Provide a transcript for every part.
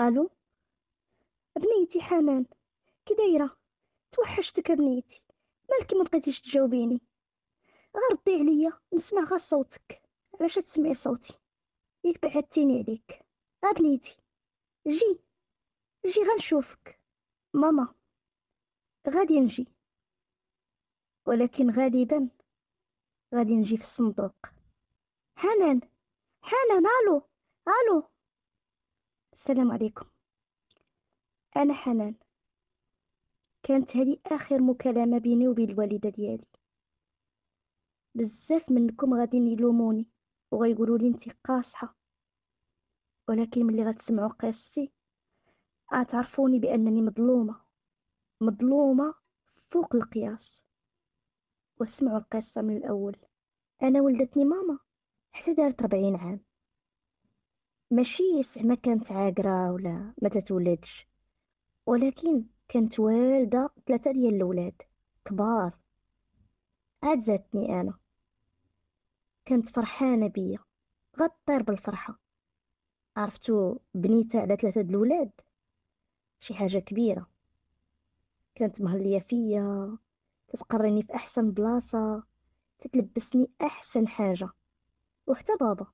ألو بنيتي حنان كي دايرة توحشتك بنيتي مالك ما بقيتيش تجاوبيني غير ردي عليا نسمع غير صوتك علاش تسمعي صوتي ياك بعدتيني عليك ابنيتي جي جي غنشوفك ماما غادي نجي ولكن غالبا غادي نجي في الصندوق حنان حنان الو الو السلام عليكم أنا حنان كانت هذه آخر مكالمة بيني وبين الوالدة ديالي بزاف منكم غادي يلوموني وغيقولوا لي انت قاصحة ولكن ملي غتسمعوا قصتي غتعرفوني بأنني مظلومة مظلومة فوق القياس واسمعوا القصة من الأول أنا ولدتني ماما حتى دارت ربعين عام ماشي ما كانت عاقرة ولا ما تتولدش ولكن كانت والدة ثلاثة ديال الأولاد كبار عاد زادتني أنا كانت فرحانة بيا غطير بالفرحة عرفتو بنيتها على ثلاثة الأولاد شي حاجة كبيرة كانت مهلية فيا تتقرني في أحسن بلاصة تتلبسني أحسن حاجة وحتى بابا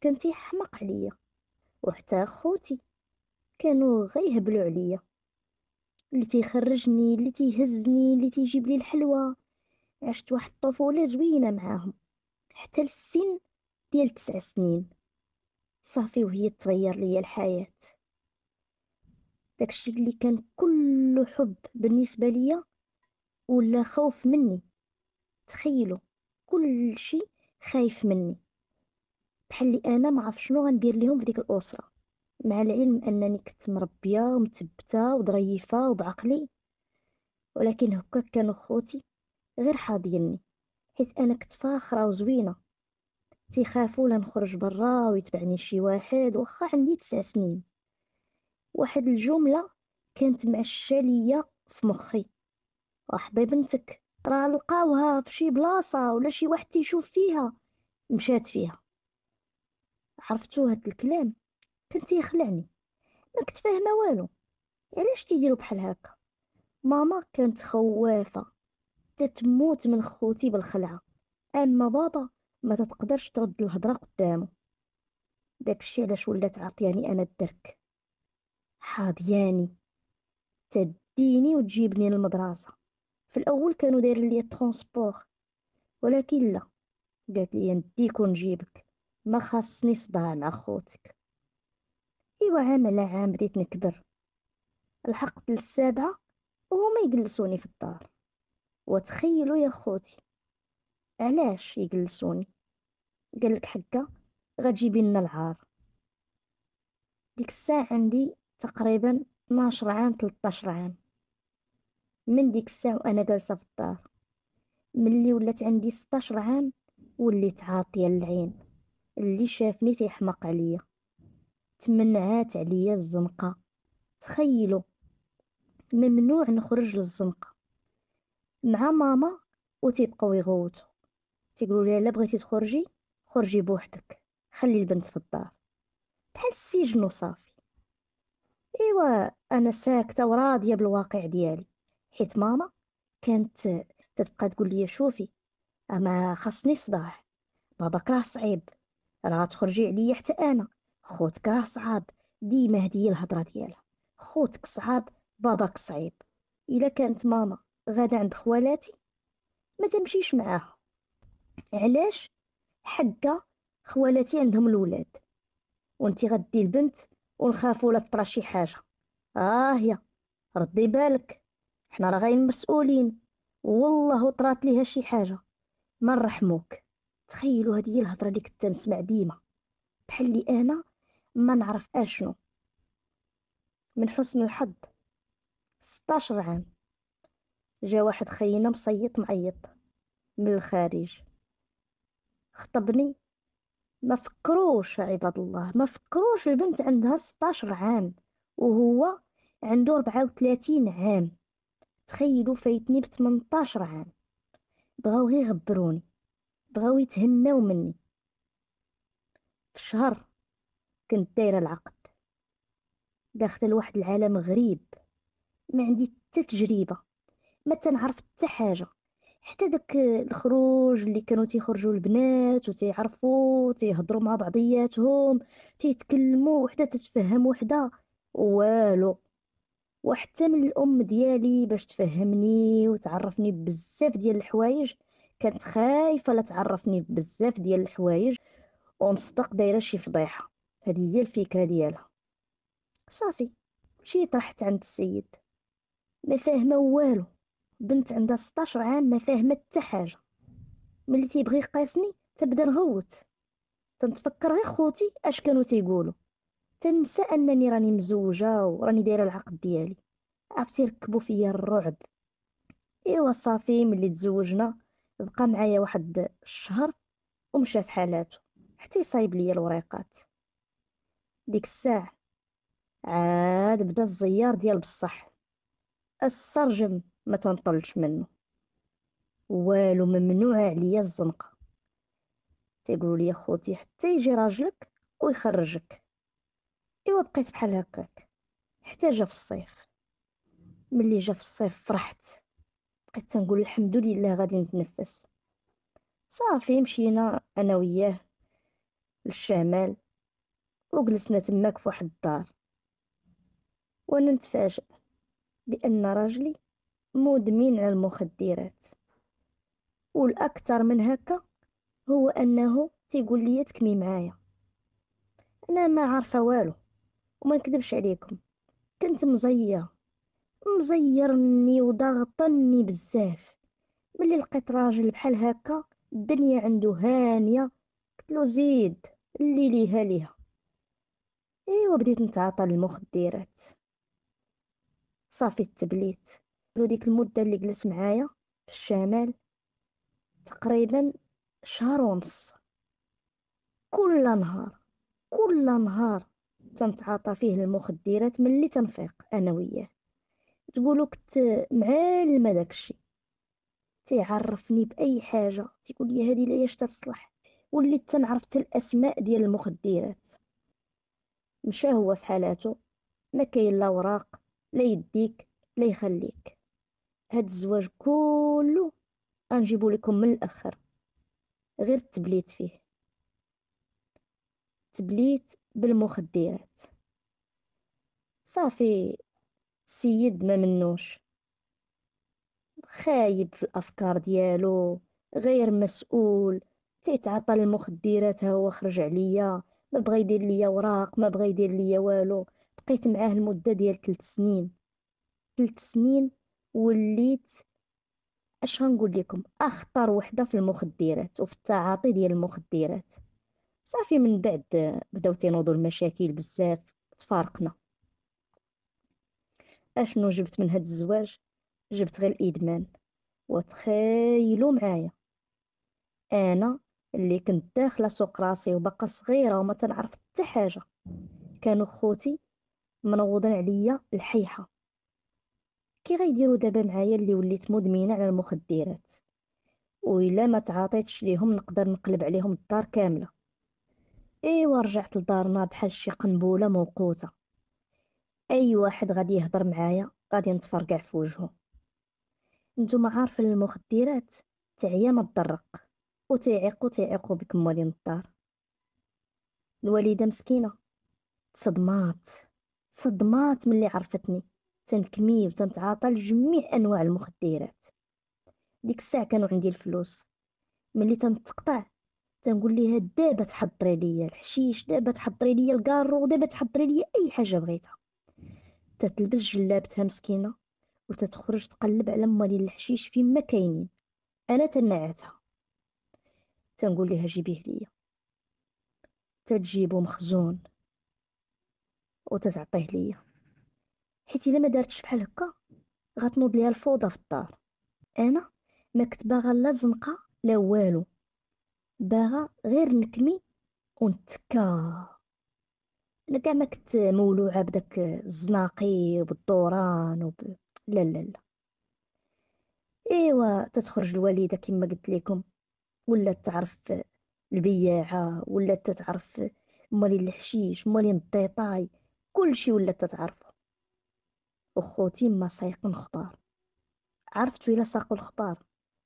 كان تيحمق عليا وحتى خوتي كانوا غيهبلوا عليا اللي تيخرجني اللي تيهزني اللي تيجيب لي الحلوى عشت واحد الطفوله زوينه معاهم حتى للسن ديال تسع سنين صافي وهي تغير ليا الحياه داكشي اللي كان كله حب بالنسبه ليا ولا خوف مني تخيلوا كل شيء خايف مني بحال اللي انا ما عرف شنو غندير ليهم في ديك الاسره مع العلم انني كنت مربيه ومثبته وظريفه وبعقلي ولكن هكا كانوا خوتي غير حاضيني حيت انا كنت فاخره وزوينه تيخافوا لا نخرج برا ويتبعني شي واحد واخا عندي تسع سنين واحد الجمله كانت مع الشالية في مخي احضي بنتك راه لقاوها في شي بلاصه ولا شي واحد تيشوف فيها مشات فيها عرفتو هاد الكلام كان تيخلعني ما كنت فاهمه والو علاش تيديروا بحال هكا ماما كانت خوافه تتموت من خوتي بالخلعه اما بابا ما تتقدرش ترد الهضره قدامه داكشي علاش ولات عطياني انا الدرك حاضياني تديني وتجيبني للمدرسه في الاول كانوا دايرين لي ترونسبور ولكن لا قالت لي نديك ونجيبك ما خاصني صداع مع خوتك ايوا عام على عام بديت نكبر لحقت للسابعة وهما يجلسوني في الدار وتخيلوا يا خوتي علاش يجلسوني قالك حكا غتجيبي لنا العار ديك الساعة عندي تقريبا 12 عام 13 عام من ديك الساعة وأنا جالسة في الدار ملي ولات عندي 16 عام وليت عاطية للعين اللي شافني تيحمق عليا تمنعات عليا الزنقة تخيلوا ممنوع نخرج للزنقة مع ماما وتيبقاو يغوتوا تيقولوا لي لا بغيتي تخرجي خرجي بوحدك خلي البنت في الدار بحال السجن وصافي ايوا انا ساكته وراضيه بالواقع ديالي حيت ماما كانت تتبقى تقول لي شوفي اما خاصني صداع بابا كراه صعيب راه تخرجي عليا حتى انا خوتك راه صعاب ديما هدي الهضره ديالها خوتك صعاب باباك صعيب الا كانت ماما غادا عند خوالاتي ما تمشيش معاها علاش حقا خوالاتي عندهم الولاد وانتي غدي البنت ونخافوا لا ترى شي حاجه اه يا ردي بالك حنا راه غاين مسؤولين والله طرات ليها شي حاجه ما نرحموك تخيلوا هذه هي الهضره اللي كنت نسمع ديما بحال اللي انا ما نعرف اشنو من حسن الحظ 16 عام جا واحد خينا مصيط معيط من الخارج خطبني ما فكروش عباد الله ما فكروش البنت عندها 16 عام وهو عنده 34 عام تخيلوا فايتني ب 18 عام بغاو غير يغبروني بغاو يتهناو مني في الشهر كنت دايره العقد داخل لواحد العالم غريب ما عندي حتى تجربه ما تنعرف حتى حاجه حتى داك الخروج اللي كانوا تيخرجوا البنات وتيعرفوا تيهضروا مع بعضياتهم تيتكلموا وحده تتفهم وحده والو وحتى من الام ديالي باش تفهمني وتعرفني بزاف ديال الحوايج كانت خايفه لا تعرفني بزاف ديال الحوايج ونصدق دايره شي فضيحه هذه هي الفكره ديالها صافي مشيت رحت عند السيد ما فاهمه والو بنت عندها 16 عام ما فاهمه حتى حاجه ملي تيبغي يقاسني تبدا نغوت تنتفكر غير خوتي اش كانوا تيقولوا تنسى انني راني مزوجه وراني دايره العقد ديالي عرفتي ركبوا فيا الرعب ايوا صافي ملي تزوجنا بقى معايا واحد الشهر ومشى في حتى يصايب ليا الوريقات ديك الساعه عاد بدا الزيار ديال بصح السرجم ما تنطلش منه والو ممنوع عليا الزنقه تيقولوا لي خوتي حتى يجي راجلك ويخرجك ايوا بقيت بحال هكاك حتى جا في الصيف ملي جا في الصيف فرحت بقيت تنقول الحمد لله غادي نتنفس صافي مشينا انا وياه للشمال وجلسنا تماك في واحد الدار وانا نتفاجأ بان راجلي مدمن على المخدرات والاكثر من هكا هو انه تيقول لي تكمي معايا انا ما عارفه والو وما نكذبش عليكم كنت مزيه مزيرني وضغطني بزاف ملي لقيت راجل بحال هكا الدنيا عنده هانيه له زيد اللي ليها ليها ايوا بديت نتعاطى المخدرات صافي التبليت وديك المده اللي جلس معايا في الشمال تقريبا شهر ونص كل نهار كل نهار تنتعاطى فيه المخدرات ملي تنفيق انا وياه تقولوا كنت معلمه داكشي تيعرفني باي حاجه تيقول لي هذه ليش تصلح وليت تنعرف الاسماء ديال المخدرات مشى هو في حالاته ما كاين لا وراق لا يديك لا يخليك هاد الزواج كله غنجيبو لكم من الاخر غير تبليت فيه تبليت بالمخدرات صافي سيد ما منوش خايب في الافكار ديالو غير مسؤول تيتعطى المخدرات هو خرج عليا ما بغى يدير ليا وراق ما بغى يدير ليا والو بقيت معاه المده ديال 3 سنين 3 سنين وليت اش غنقول لكم اخطر وحده في المخدرات وفي التعاطي ديال المخدرات صافي من بعد بداو تينوضوا المشاكل بزاف تفارقنا اشنو جبت من هاد الزواج جبت غير الادمان وتخيلوا معايا انا اللي كنت داخله سوق راسي وباقا صغيره وما تنعرف حتى حاجه كانوا خوتي منوضين عليا الحيحه كي غيديروا دابا معايا اللي وليت مدمنه على المخدرات وإلا ما تعاطيتش ليهم نقدر نقلب عليهم الدار كامله ايوا رجعت لدارنا بحال شي قنبوله موقوته اي واحد غادي يهضر معايا غادي نتفرقع في وجهه نتوما عارفين المخدرات تعيا ما تضرق وتيعيقو تيعيقو بكم موالين الدار الوالده مسكينه تصدمات صدمات ملي عرفتني تنكمي وتنتعاطى لجميع انواع المخدرات ديك الساعه كانوا عندي الفلوس ملي تنتقطع تنقول ليها دابا تحضري ليا الحشيش دابا تحضري ليا الكارو دابا تحضري ليا اي حاجه بغيتها تتلبس جلابتها مسكينه وتتخرج تقلب على مالي الحشيش فين ما كاينين انا تنعتها تنقول لها جيبيه ليا تتجيبو مخزون وتتعطيه ليا حيت الا ما دارتش بحال هكا غتنوض ليها الفوضى في الدار انا ما كنت باغا لا زنقه لا والو باغا غير نكمي ونتكا لا كاع ما كنت مولوعه بداك الزناقي وبالدوران وب... لا لا لا ايوا تتخرج الوالده كما قلت لكم ولا تعرف البياعه ولا تتعرف مالي الحشيش مالين كل كلشي ولا تتعرفو وخوتي ما سايقن خبار عرفتو الا ساقو الخبار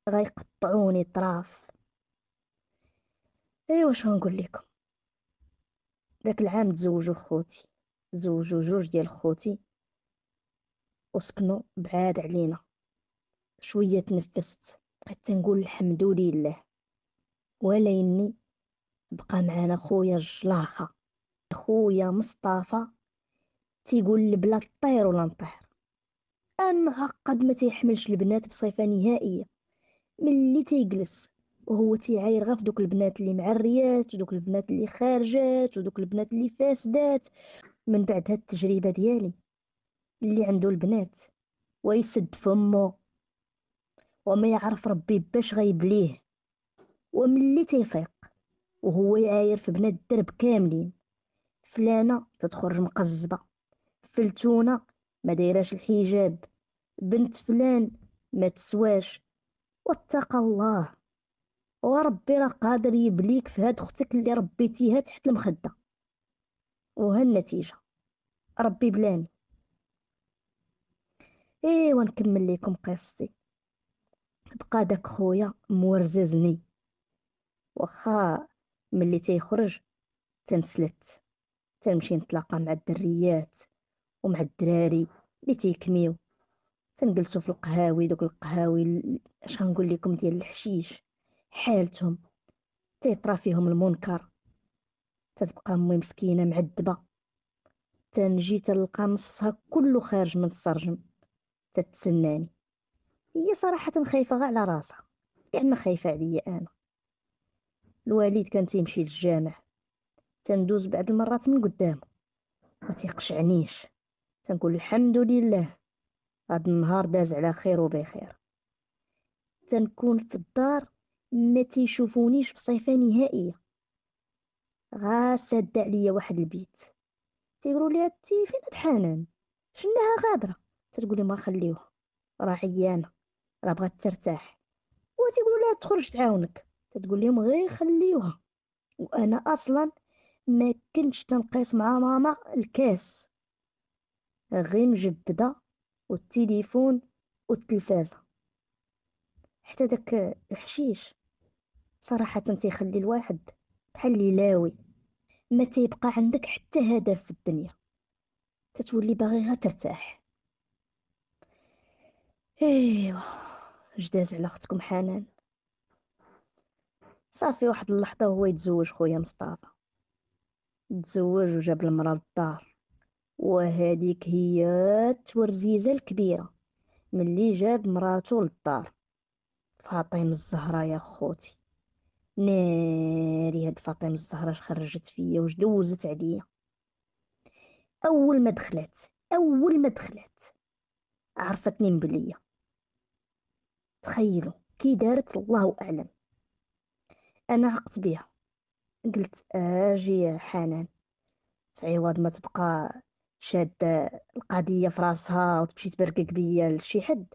غيقطعوني طراف ايوا شنو نقول لكم داك العام تزوجوا خوتي تزوجوا جوج ديال خوتي وسكنوا بعاد علينا شويه تنفست بقيت تنقول الحمد لله ولا إني بقى معانا خويا الجلاخه خويا مصطفى تيقول بلا طير ولا نطير معقد ما تيحملش البنات بصفه نهائيه ملي تيجلس وهو تيعاير غير دوك البنات اللي معريات ودوك البنات اللي خارجات ودوك البنات اللي فاسدات من بعد هاد التجربه ديالي اللي عنده البنات ويسد فمو وما يعرف ربي باش غيبليه وملي تيفيق وهو يعاير في بنات الدرب كاملين فلانه تتخرج مقزبه فلتونه ما دايراش الحجاب بنت فلان ما تسواش واتقى الله وربي راه قادر يبليك في هاد اختك اللي ربيتيها تحت المخده وها النتيجه ربي بلاني ايوا نكمل لكم قصتي بقى داك خويا مورززني واخا ملي تيخرج تنسلت تنمشي نتلاقى مع الدريات ومع الدراري اللي تيكميو تنجلسوا في القهاوي دوك القهاوي اش غنقول لكم ديال الحشيش حالتهم تيطرا فيهم المنكر تتبقى امي مسكينه معذبه تنجي تلقى نصها كله خارج من السرجم تتسناني هي صراحه خايفه غير على راسها لان خايفه عليا انا الوالد كان تيمشي للجامع تندوز بعد المرات من قدامه ما تيقشعنيش تنقول الحمد لله هاد النهار داز على خير وبخير تنكون في الدار ما تيشوفونيش بصفه نهائيه غا سد عليا واحد البيت تيقولوا لي تي فين هاد حنان شناها غادره تتقولي ما خليوها راه عيانه راه بغات ترتاح وتيقولوا لها تخرج تعاونك تتقول لهم غير خليوها وانا اصلا ما كنتش تنقيس مع ماما الكاس غير مجبده والتليفون والتلفازه حتى داك الحشيش صراحة تيخلي الواحد بحال اللي لاوي ما تيبقى عندك حتى هدف في الدنيا تتولي باغي غير ترتاح ايوا جداز على اختكم حنان صافي واحد اللحظة هو يتزوج خويا مصطفى تزوج وجاب المرأة للدار وهذيك هي التورزيزة الكبيرة ملي جاب مراتو للدار فاطم الزهرة يا خوتي ناري هاد فاطم الزهرة خرجت فيا وش دوزت عليا اول ما دخلت اول ما دخلت عرفتني مبليه تخيلوا كي دارت الله اعلم انا عقت بها قلت اجي يا حنان في عوض ما تبقى شاده القضيه في راسها وتمشي تبرقق بيا لشي حد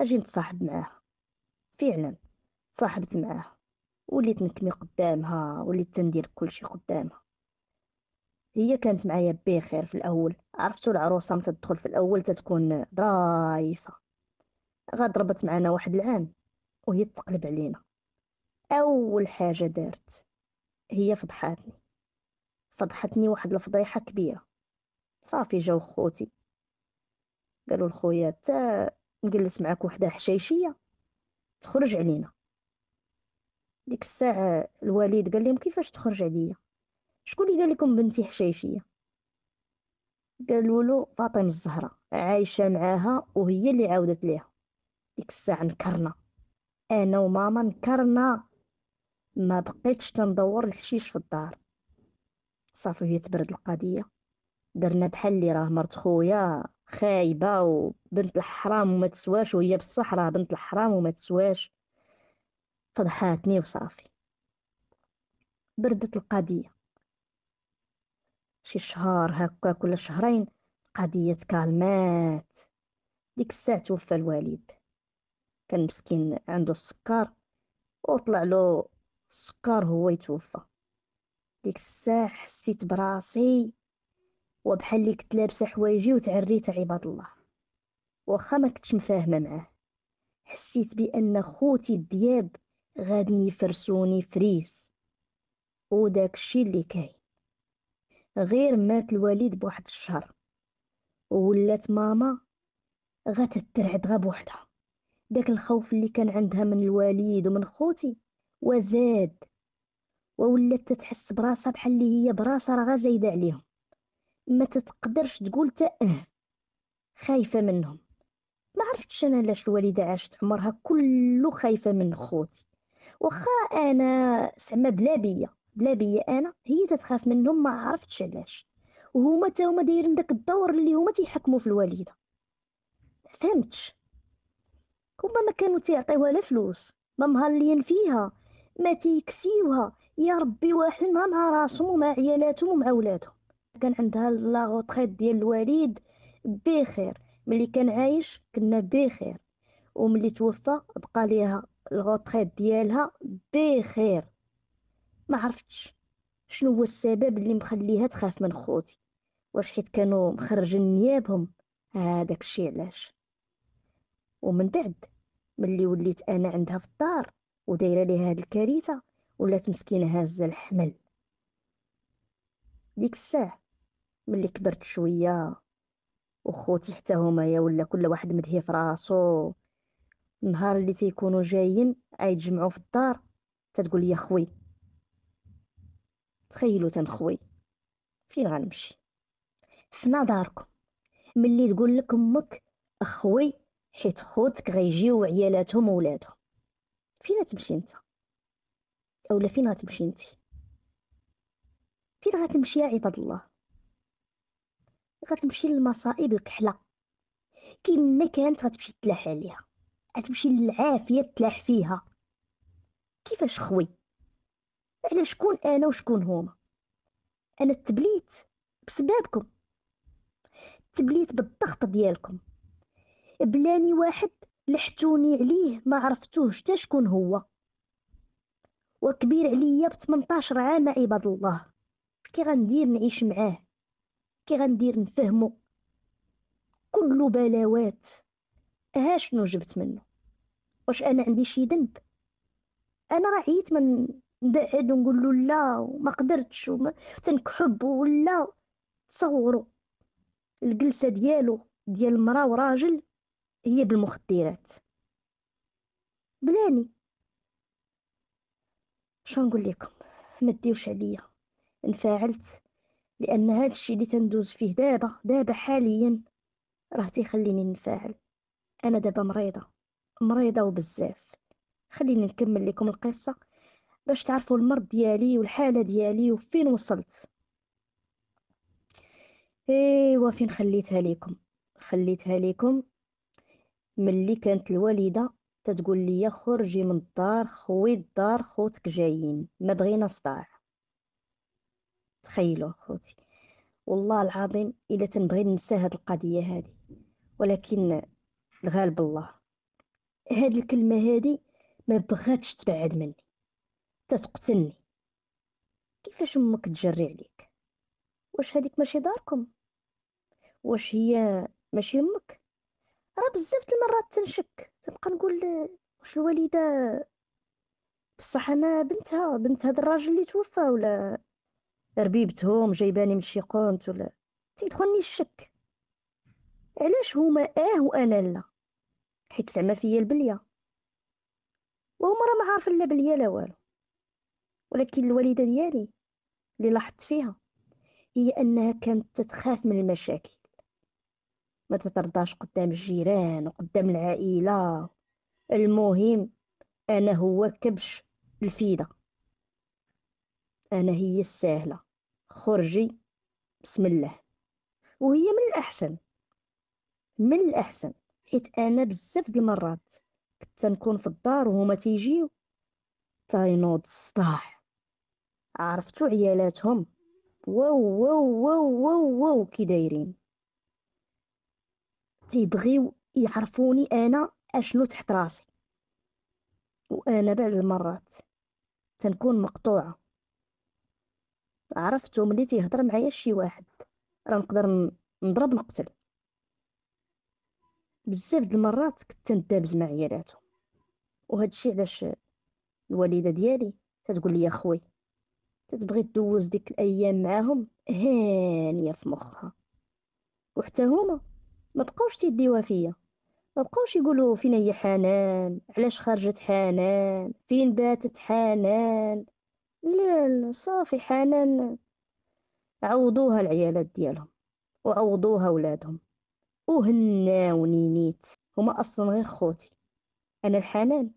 اجي نتصاحب معاها فعلا تصاحبت معاها وليت نكمي قدامها وليت تندير كلشي قدامها هي كانت معايا بخير في الاول عرفتو العروسه متى تدخل في الاول تتكون درايفه غضربت ضربت معنا واحد العام وهي تقلب علينا اول حاجه دارت هي فضحاتني فضحتني واحد الفضيحه كبيره صافي جاو خوتي قالوا لخويا تا نجلس معاك وحده حشيشيه تخرج علينا ديك الساعه الوالد قال لهم كيفاش تخرج عليا شكون اللي قال لكم بنتي حشايشية قالوا له فاطمه الزهرة عايشه معاها وهي اللي عاودت ليها ديك الساعه نكرنا انا وماما نكرنا ما بقيتش تندور الحشيش في الدار صافي هي تبرد القضيه درنا بحال اللي راه مرت خويا خايبة وبنت الحرام وما تسواش وهي بصح راه بنت الحرام وما تسواش فضحاتني وصافي بردت القضية شي شهر هكا كل شهرين القضية تكالمات ديك الساعة توفى الوالد كان مسكين عنده السكر وطلع له السكر هو يتوفى ديك الساعة حسيت براسي وبحال اللي كنت لابسه حوايجي وتعريت عباد الله واخا ما كنتش مفاهمه معاه حسيت بان خوتي الدياب غادني يفرسوني فريس وداك الشي اللي كاين غير مات الوالد بواحد الشهر ولات ماما غتترعد غا بوحدها داك الخوف اللي كان عندها من الوالد ومن خوتي وزاد وولات تتحس براسها بحال اللي هي براسها راه زايده عليهم ما تتقدرش تقول تا اه خايفه منهم ما عرفتش انا علاش الوالده عاشت عمرها كله خايفه من خوتي وخا انا زعما بلا بيا بلا بيا انا هي تتخاف منهم ما عرفتش علاش وهما تا هما دايرين داك الدور اللي هما تيحكموا في الوالده فهمتش هما ما كانوا تيعطيوها لا فلوس ما مهلين فيها ما تيكسيوها يا ربي واحد مع راسهم ومع عيالاتهم ومع ولادهم كان عندها لاغوطخيط ديال الوالد بخير ملي كان عايش كنا بخير وملي توفى بقى ليها الغوتريت ديالها بخير ما عرفتش شنو هو السبب اللي مخليها تخاف من خوتي واش حيت كانوا مخرجين نيابهم هذاك الشيء علاش ومن بعد ملي وليت انا عندها في الدار ودايره ليها هاد الكارثه ولات مسكينه هازه الحمل ديك الساعه ملي كبرت شويه وخوتي حتى يا ولا كل واحد مدهي في راسو النهار اللي تيكونوا جايين غيتجمعوا في الدار تتقول لي خوي تخيلوا تنخوي فين غنمشي في نظركم ملي تقول لك امك اخوي حيت خوتك غيجيو عيالاتهم وولادهم فين تمشي انت اولا فين غتمشي انت فين غتمشي يا عباد الله غتمشي للمصائب الكحله كيما كانت غتمشي تلاح عليها غتمشي للعافيه تلاح فيها كيفاش خوي على شكون انا وشكون هما انا تبليت بسبابكم تبليت بالضغط ديالكم بلاني واحد لحتوني عليه ما عرفتوش حتى شكون هو وكبير عليا ب 18 عام عباد الله كي غندير نعيش معاه كي غندير نفهمو كله بلاوات ها شنو جبت منه واش انا عندي شي ذنب انا راه عييت من نبعد ونقول له لا وما قدرتش وما تنكحب ولا تصوروا الجلسه ديالو ديال المراه وراجل هي بالمخدرات بلاني شنو نقول لكم ما تديوش عليا انفعلت لان هذا الشيء اللي تندوز فيه دابا دابا حاليا راه تيخليني نفاعل انا دابا مريضه مريضه وبزاف خليني نكمل لكم القصه باش تعرفوا المرض ديالي والحاله ديالي وفين وصلت ايوا فين خليتها لكم خليتها لكم ملي كانت الوالده تتقول لي خرجي من الدار خوي الدار خوتك جايين ما بغينا صداع تخيلوه خوتي والله العظيم الا تنبغي ننسى هاد القضيه هادي ولكن الغالب الله هاد الكلمه هادي ما بغاتش تبعد مني تتقتلني كيفاش امك تجري عليك واش هاديك ماشي داركم واش هي ماشي امك راه بزاف المرات تنشك تبقى نقول واش الوالده بصح انا بنتها بنت هاد الراجل اللي توفى ولا ربيبتهم جايباني من شي قنت ولا تيدخلني الشك علاش هما اه وانا لا حيت زعما فيا البليه وهما راه ما عارفين لا بليه لا والو ولكن الوالده ديالي اللي لاحظت فيها هي انها كانت تتخاف من المشاكل ما تترضاش قدام الجيران وقدام العائله المهم انا هو كبش الفيده انا هي السهله خرجي بسم الله وهي من الأحسن من الأحسن حيت أنا بزاف د المرات كنت نكون في الدار وهما تيجيو تاينوض الصداع عرفتو عيالاتهم واو واو واو واو واو كي دايرين تيبغيو يعرفوني انا اشنو تحت راسي وانا بعض المرات تنكون مقطوعه عرفتو ملي تيهضر معايا شي واحد راه نقدر نضرب نقتل بزاف د المرات كنت ندابز مع عيالاتو وهذا الشيء علاش الوالده ديالي كتقول لي خوي كتبغي تدوز ديك الايام معاهم هانيه في مخها وحتى هما ما بقاوش تيديوها فيا ما بقاوش يقولوا فين هي حنان علاش خرجت حنان فين باتت حنان لا صافي حنان عوضوها العيالات ديالهم وعوضوها ولادهم وهناوني نيت هما اصلا غير خوتي انا الحنان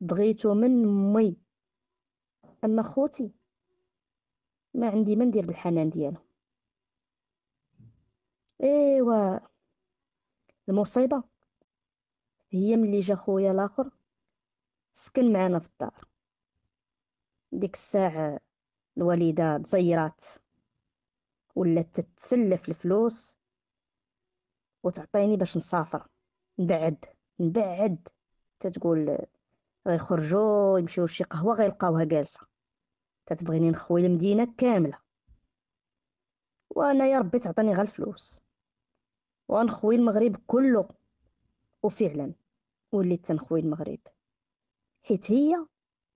بغيتو من مي اما خوتي ما عندي ما ندير بالحنان ديالهم ايوا المصيبه هي ملي جا خويا الاخر سكن معانا في الدار ديك الساعة الوالدة تزيرات ولات تتسلف الفلوس وتعطيني باش نسافر نبعد نبعد تتقول غيخرجوا يمشيو لشي قهوه غيلقاوها جالسه تتبغيني نخوي المدينه كامله وانا يا ربي تعطيني غير الفلوس ونخوي المغرب كله وفعلا وليت تنخوي المغرب حيت هي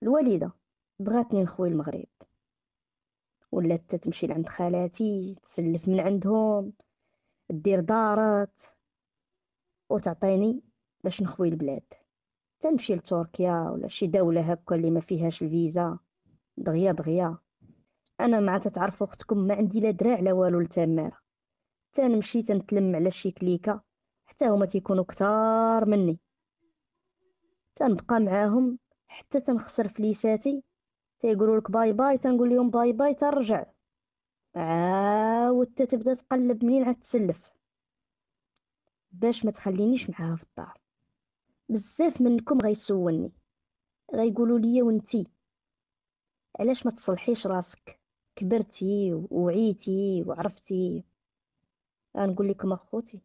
الوالده بغاتني نخوي المغرب ولات تمشي لعند خالاتي تسلف من عندهم دير دارات وتعطيني باش نخوي البلاد تنمشي لتركيا ولا شي دولة هكا اللي ما فيهاش الفيزا دغيا دغيا انا مع تتعرفوا اختكم ما عندي لا دراع لا والو لتمارة تنمشي تنتلم على شي كليكه حتى هما تيكونوا كتار مني تنبقى معاهم حتى تنخسر فليساتي تيقولوا لك باي باي تنقول لهم باي باي تنرجع عاود آه، تبدا تقلب منين عاد تسلف باش ما تخلينيش معاها في الدار بزاف منكم غيسولني غيقولوا لي وانتي علاش ما تصلحيش راسك كبرتي وعيتي وعرفتي غنقول لكم اخوتي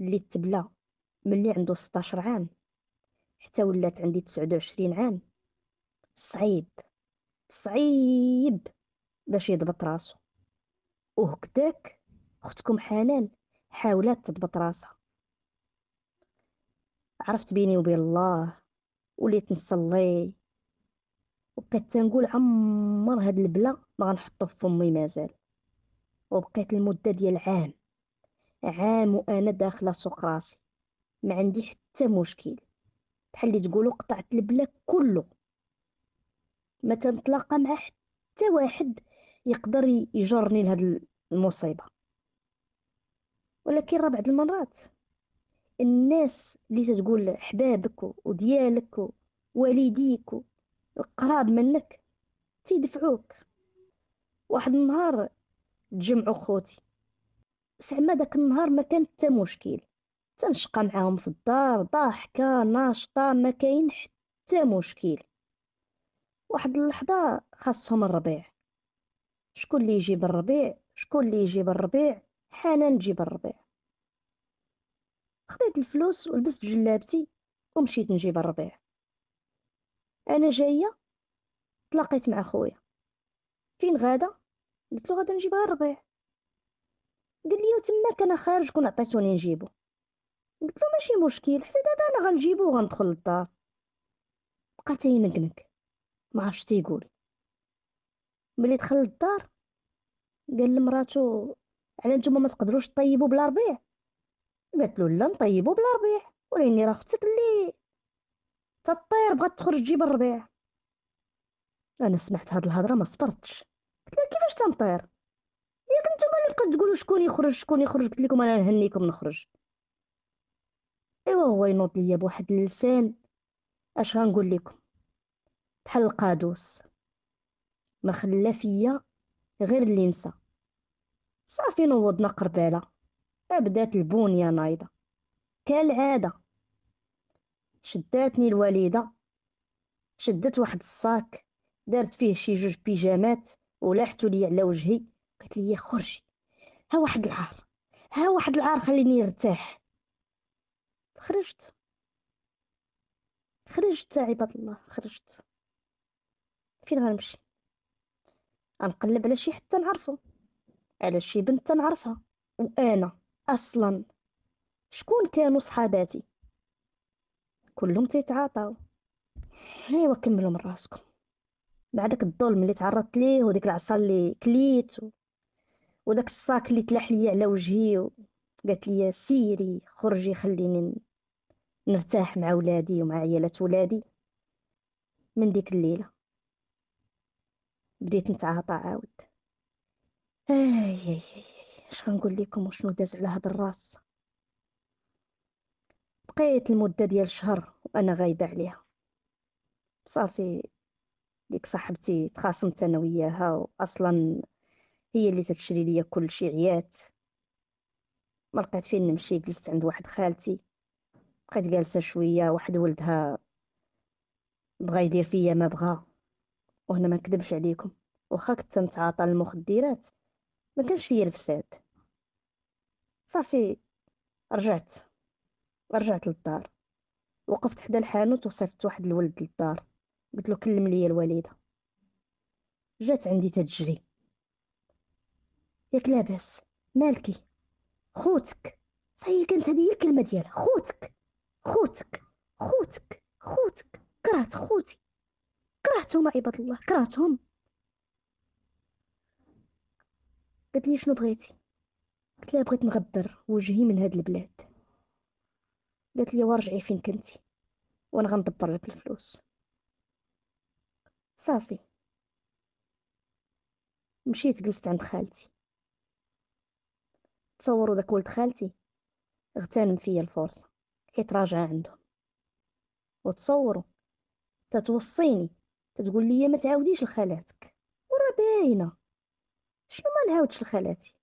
اللي تبلى ملي عنده 16 عام حتى ولات عندي 29 عام صعيب صعيب باش يضبط راسو وهكداك اختكم حنان حاولات تضبط راسها عرفت بيني وبين الله وليت نصلي وبقيت تنقول عمر هاد البلا ما غنحطو في فمي مازال وبقيت المده ديال عام عام وانا داخله سوق راسي ما عندي حتى مشكل بحال اللي تقولوا قطعت البلا كله ما تنتلاقى مع حتى واحد يقدر يجرني لهاد المصيبه ولكن راه بعض المرات الناس اللي تقول حبابك وديالك ووالديك القراب منك تيدفعوك واحد النهار تجمعوا خوتي زعما داك النهار ما كان حتى مشكل تنشقى معاهم في الدار ضاحكه ناشطه ما كاين حتى مشكل واحد اللحظة خاصهم الربيع شكون اللي يجيب الربيع شكون اللي يجيب الربيع حنان تجيب الربيع خديت الفلوس ولبست جلابتي ومشيت نجيب الربيع انا جايه تلاقيت مع خويا فين غادا قلت له غادا نجيبها الربيع قال لي وتماك انا خارج كون عطيتوني نجيبو قلت له ماشي مشكل حتى دابا انا غنجيبو وغندخل للدار بقى ينقنق ما عرفش تيقول ملي دخل للدار قال لمراتو على نتوما ما تقدروش طيبوا بلا ربيع قالت له لا نطيبوا بلا ربيع وريني راه اختك اللي تطير بغات تخرج تجيب الربيع انا سمعت هاد الهضره ما صبرتش قلت لها كيفاش تنطير ياك نتوما اللي بقيت تقولوا شكون يخرج شكون يخرج قلت لكم انا نهنيكم نخرج ايوا هو ينوض ليا بواحد اللسان اش غنقول لكم بحال القادوس ما خلى فيا غير اللي نسى صافي نوضنا قربالة أبدات البونية نايضة كالعادة شداتني الوالدة شدت واحد الصاك دارت فيه شي جوج بيجامات ولاحتو لي على وجهي قالت لي خرجي ها واحد العار ها واحد العار خليني نرتاح خرجت خرجت عباد الله خرجت فين غنمشي غنقلب على شي حتى نعرفو على شي بنت نعرفها وانا اصلا شكون كانوا صحاباتي كلهم تيتعاطاو ايوا كملوا من راسكم مع داك الظلم اللي تعرضت ليه وديك العصا اللي كليت و... وداك الصاك اللي تلاح ليا على وجهي و... قالت لي سيري خرجي خليني نرتاح مع ولادي ومع عيالات ولادي من ديك الليله بديت نتعاطى عاود اي اي اي اش غنقول لكم وشنو داز على هاد الراس بقيت المده ديال شهر وانا غايبه عليها صافي ديك صاحبتي تخاصمت انا وياها واصلا هي اللي تتشري ليا كل شي عيات ما لقيت فين نمشي جلست عند واحد خالتي بقيت جالسه شويه واحد ولدها بغا يدير فيا ما بغا وهنا ما نكذبش عليكم واخا كنت نتعاطى المخدرات ما كانش فيا الفساد صافي رجعت رجعت للدار وقفت حدا الحانوت وصيفطت واحد الولد للدار قلت له كلم لي الوالده جات عندي تتجري ياك لاباس مالكي خوتك صحيح كانت هذه هي الكلمه ديالها خوتك خوتك خوتك خوتك كرهت خوتي كرهتهم عباد الله كرهتهم قلت لي شنو بغيتي قلت لها بغيت نغبر وجهي من هاد البلاد قالت لي وارجعي فين كنتي وانا غندبر لك الفلوس صافي مشيت جلست عند خالتي تصوروا داك ولد خالتي اغتنم فيا الفرصه حيت راجعه عندهم وتصوروا تتوصيني تتقول لي ما تعاوديش لخالاتك ورا باينه شنو ما نعاودش لخالاتي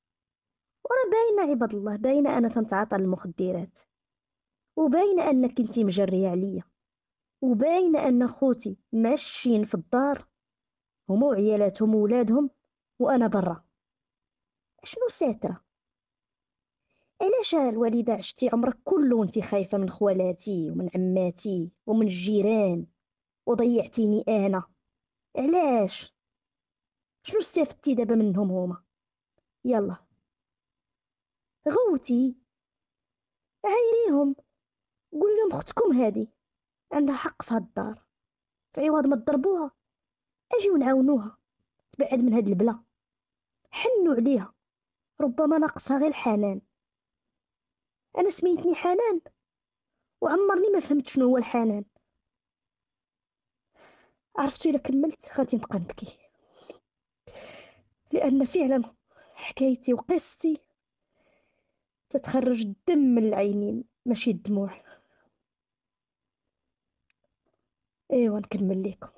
ورا باينه عباد الله باينه انا تنتعاطى المخدرات وباينه انك كنتي مجريه عليا وباينه ان خوتي ماشيين في الدار هما وعيالاتهم وولادهم وانا برا شنو ساتره علاش الوالده عشتي عمرك كله وانت خايفه من خوالاتي ومن عماتي ومن الجيران وضيعتيني انا علاش شنو استفدتي دابا منهم هما يلا غوتي عايريهم قول لهم اختكم هادي عندها حق في هاد الدار في عوض ما تضربوها اجيو نعاونوها تبعد من هاد البلا حنوا عليها ربما ناقصها غير الحنان انا سميتني حنان وعمرني ما فهمت شنو هو الحنان عرفتو الا كملت غادي نبقى نبكي لان فعلا حكايتي وقصتي تتخرج الدم من العينين ماشي الدموع ايوا نكمل لكم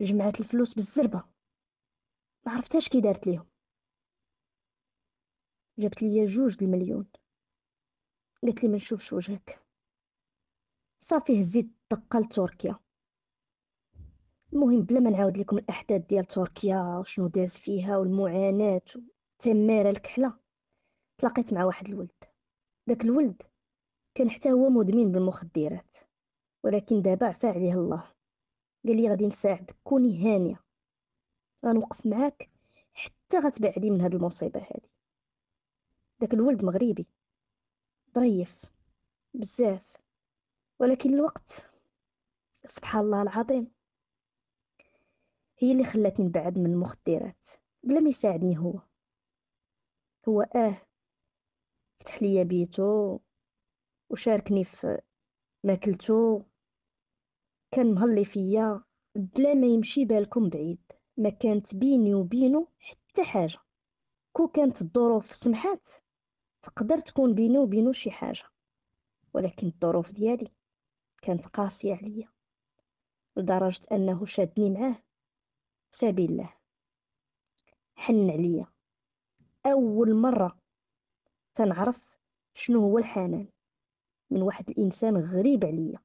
جمعت الفلوس بالزربه ما عرفتهاش كي دارت ليهم جابت لي جوج المليون قالت لي ما نشوفش وجهك صافي هزيت دقه لتركيا المهم بلا ما نعاود لكم الاحداث ديال تركيا وشنو داز فيها والمعاناه والتماره الكحله تلاقيت مع واحد الولد داك الولد كان حتى هو مدمن بالمخدرات ولكن دابا عفا عليه الله قال لي غادي نساعدك كوني هانيه غنوقف معاك حتى غتبعدي من هاد المصيبه هادي داك الولد مغربي ظريف بزاف ولكن الوقت سبحان الله العظيم هي اللي خلاتني نبعد من المخدرات بلا ما يساعدني هو هو اه فتح لي بيتو وشاركني في ماكلتو كان مهلي فيا بلا ما يمشي بالكم بعيد ما كانت بيني وبينو حتى حاجة كو كانت الظروف سمحات تقدر تكون بيني وبينو شي حاجة ولكن الظروف ديالي كانت قاسية عليا لدرجة أنه شادني معاه سبيل الله حن عليا أول مرة تنعرف شنو هو الحنان من واحد الإنسان غريب عليا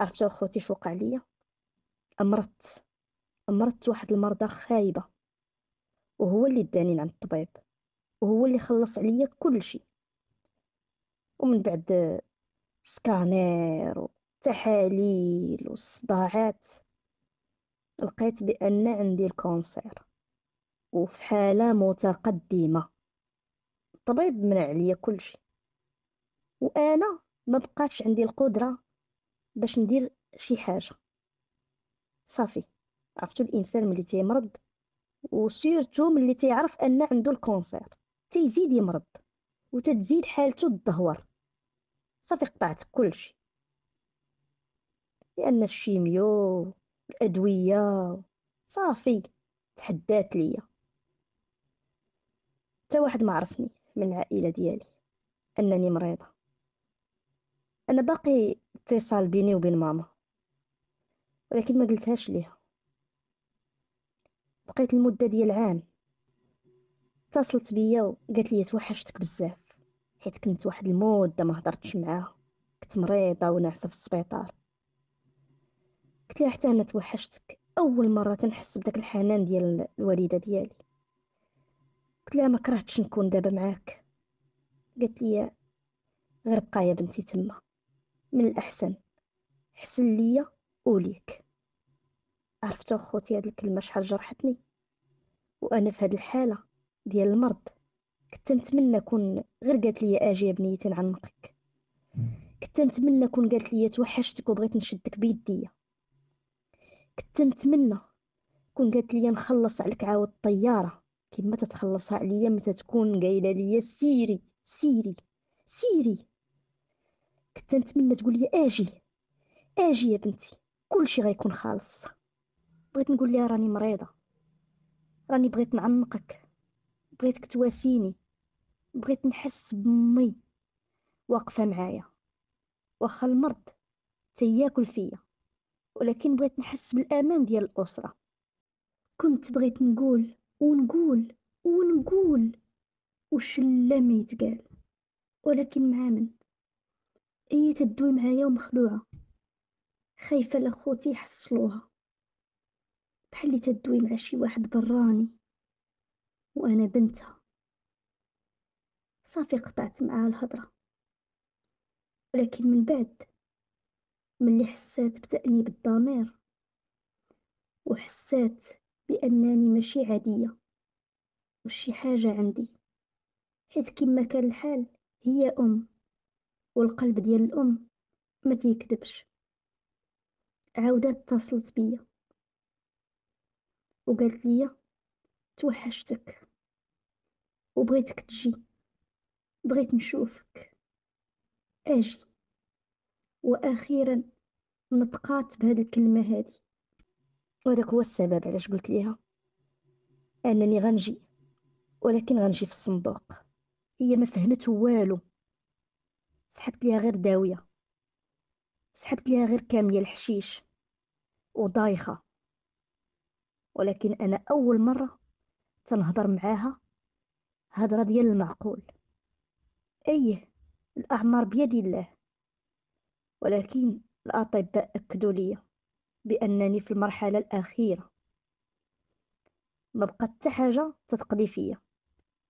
عرفت أخوتي شو وقع ليا أمرضت أمرضت واحد المرضى خايبة وهو اللي داني عند الطبيب وهو اللي خلص عليا كل شيء ومن بعد سكانير وتحاليل وصداعات لقيت بأن عندي الكونسير وفي حالة متقدمة الطبيب منع عليا كلشي وأنا ما بقاش عندي القدرة باش ندير شي حاجة صافي عرفتو الإنسان ملي تيمرض وسيرتو ملي تيعرف أن عنده الكونسير تيزيد يمرض وتتزيد حالته الدهور صافي قطعت كلشي لأن الشيميو الأدوية صافي تحدات ليا حتى واحد ما عرفني من العائلة ديالي أنني مريضة أنا باقي اتصال بيني وبين ماما ولكن ما قلتهاش ليها بقيت المدة ديال عام اتصلت بيا وقالت لي توحشتك بزاف حيت كنت واحد المده ما هضرتش معاها كنت مريضه وناعسه في السبيطار قلت لها حتى انا توحشتك اول مره تنحس بداك الحنان ديال الوالده ديالي قلت لها ما كرهتش نكون دابا معاك قالت لي غير بقى يا بنتي تما من الاحسن حسن ليا وليك عرفتو اخوتي هاد الكلمه شحال جرحتني وانا في هاد الحاله ديال المرض كنت نتمنى كون غير قالت لي اجي يا بنيتي نعنقك كنت نتمنى كون قالت لي توحشتك وبغيت نشدك بيديا كنت نتمنى كون قالت لي نخلص عليك عاود الطياره كيما تتخلصها عليا متى تكون قايله لي سيري سيري سيري كنت نتمنى تقول لي اجي اجي يا بنتي كلشي غيكون خالص بغيت نقول لها راني مريضه راني بغيت نعنقك بغيتك تواسيني بغيت نحس بمي واقفه معايا واخا المرض تياكل فيا ولكن بغيت نحس بالأمان ديال الأسرة كنت بغيت نقول ونقول ونقول وش لا ما يتقال ولكن مع من هي تدوي معايا ومخلوعة خايفة لأخوتي يحصلوها بحال اللي تدوي مع شي واحد براني وأنا بنتها صافي قطعت معاها الهضرة ولكن من بعد ملي حسات بتأنيب الضمير وحسات بأنني ماشي عادية وشي حاجة عندي حيت كما كان الحال هي أم والقلب ديال الأم ما تيكذبش عاودات اتصلت بيا وقالت لي توحشتك وبغيتك تجي بغيت نشوفك اجي واخيرا نطقات بهاد الكلمه هذه وهذاك هو السبب علاش قلت ليها انني غنجي ولكن غنجي في الصندوق هي ما فهمت والو سحبت ليها غير داويه سحبت ليها غير كاميه الحشيش وضايخه ولكن انا اول مره تنهضر معاها هضره ديال المعقول ايه الاعمار بيد الله ولكن الأطباء أكدوا لي بأنني في المرحلة الأخيرة ما بقى حاجة تتقضي فيا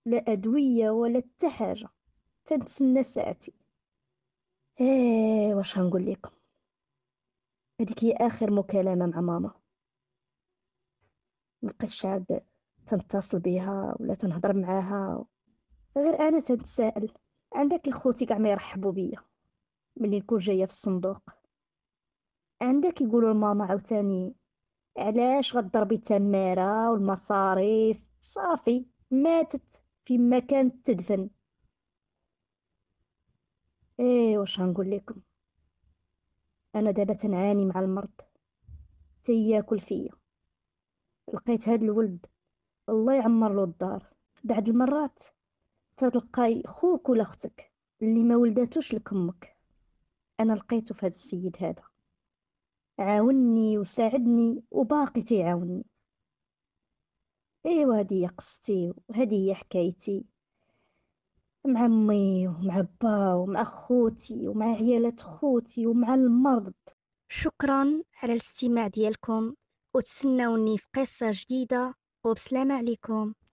لا أدوية ولا حاجة تنتسنى ساعتي إيه واش هنقول لكم هذيك هي آخر مكالمة مع ماما مبقيتش عاد تنتصل بها ولا تنهضر معاها غير انا تنتسائل عندك خوتي كاع ما يرحبوا بيا ملي نكون جايه في الصندوق عندك يقولوا لماما عاوتاني علاش غتضربي التمارة والمصاريف صافي ماتت فيما كانت تدفن ايه واش غنقول لكم انا دابا تنعاني مع المرض تياكل فيا لقيت هاد الولد الله يعمر له الدار بعد المرات تلقاي خوك ولا اختك اللي ما ولداتوش لكمك انا لقيته في هاد السيد هذا عاوني وساعدني وباقي تيعاوني ايوا هادي هي قصتي وهادي هي حكايتي مع امي ومع با ومع خوتي ومع عيالات خوتي ومع المرض شكرا على الاستماع ديالكم وتسناوني في قصه جديده وبسلامه عليكم